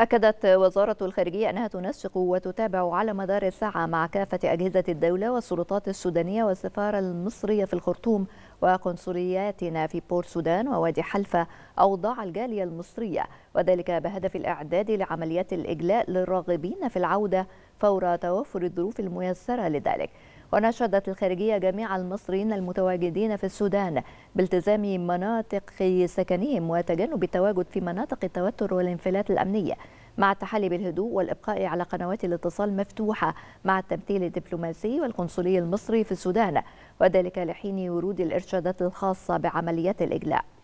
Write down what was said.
أكدت وزارة الخارجية أنها تنسق وتتابع على مدار الساعة مع كافة أجهزة الدولة والسلطات السودانية والسفارة المصرية في الخرطوم وقنصلياتنا في بور سودان ووادي حلفة أوضاع الجالية المصرية وذلك بهدف الإعداد لعمليات الإجلاء للراغبين في العودة فور توفر الظروف الميسرة لذلك ونشدت الخارجية جميع المصريين المتواجدين في السودان بالتزام مناطق سكنهم وتجنب التواجد في مناطق التوتر والانفلات الأمنية مع التحلي بالهدوء والإبقاء على قنوات الاتصال مفتوحة مع التمثيل الدبلوماسي والقنصلي المصري في السودان وذلك لحين ورود الإرشادات الخاصة بعمليات الإجلاء